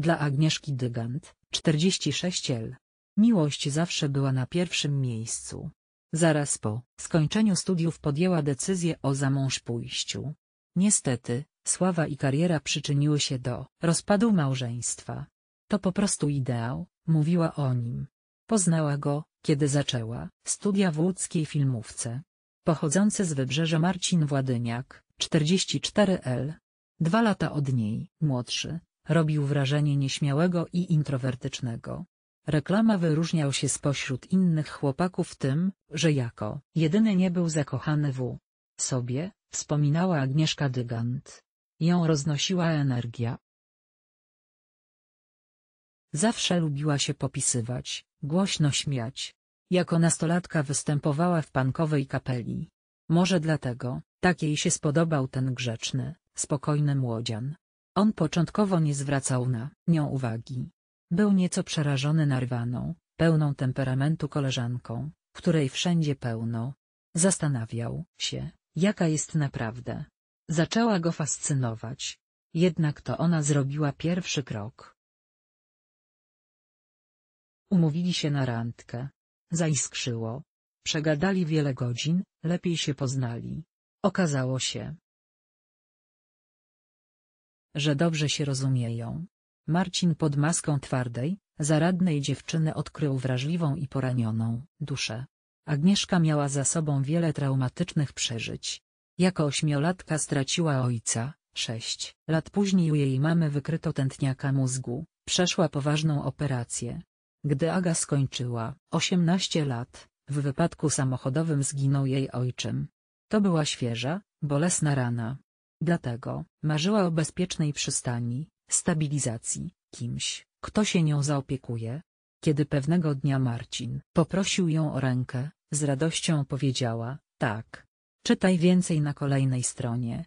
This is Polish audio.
Dla Agnieszki Dygant, 46L. Miłość zawsze była na pierwszym miejscu. Zaraz po skończeniu studiów podjęła decyzję o zamąż pójściu. Niestety, sława i kariera przyczyniły się do rozpadu małżeństwa. To po prostu ideał, mówiła o nim. Poznała go, kiedy zaczęła studia w łódzkiej filmówce. Pochodzący z wybrzeża Marcin Władyniak, 44L. Dwa lata od niej, młodszy, Robił wrażenie nieśmiałego i introwertycznego. Reklama wyróżniał się spośród innych chłopaków tym, że jako jedyny nie był zakochany w sobie, wspominała Agnieszka Dygant. Ją roznosiła energia. Zawsze lubiła się popisywać, głośno śmiać. Jako nastolatka występowała w pankowej kapeli. Może dlatego, tak jej się spodobał ten grzeczny, spokojny młodzian, on początkowo nie zwracał na nią uwagi. Był nieco przerażony narwaną, pełną temperamentu koleżanką, której wszędzie pełno. Zastanawiał się, jaka jest naprawdę. Zaczęła go fascynować. Jednak to ona zrobiła pierwszy krok. Umówili się na randkę. Zaiskrzyło. Przegadali wiele godzin, lepiej się poznali. Okazało się, że dobrze się rozumieją. Marcin pod maską twardej, zaradnej dziewczyny odkrył wrażliwą i poranioną duszę. Agnieszka miała za sobą wiele traumatycznych przeżyć. Jako ośmiolatka straciła ojca, sześć lat później u jej mamy wykryto tętniaka mózgu, przeszła poważną operację. Gdy Aga skończyła 18 lat, w wypadku samochodowym zginął jej ojczym. To była świeża, bolesna rana, Dlatego marzyła o bezpiecznej przystani, stabilizacji, kimś, kto się nią zaopiekuje. Kiedy pewnego dnia Marcin poprosił ją o rękę, z radością powiedziała, tak. Czytaj więcej na kolejnej stronie.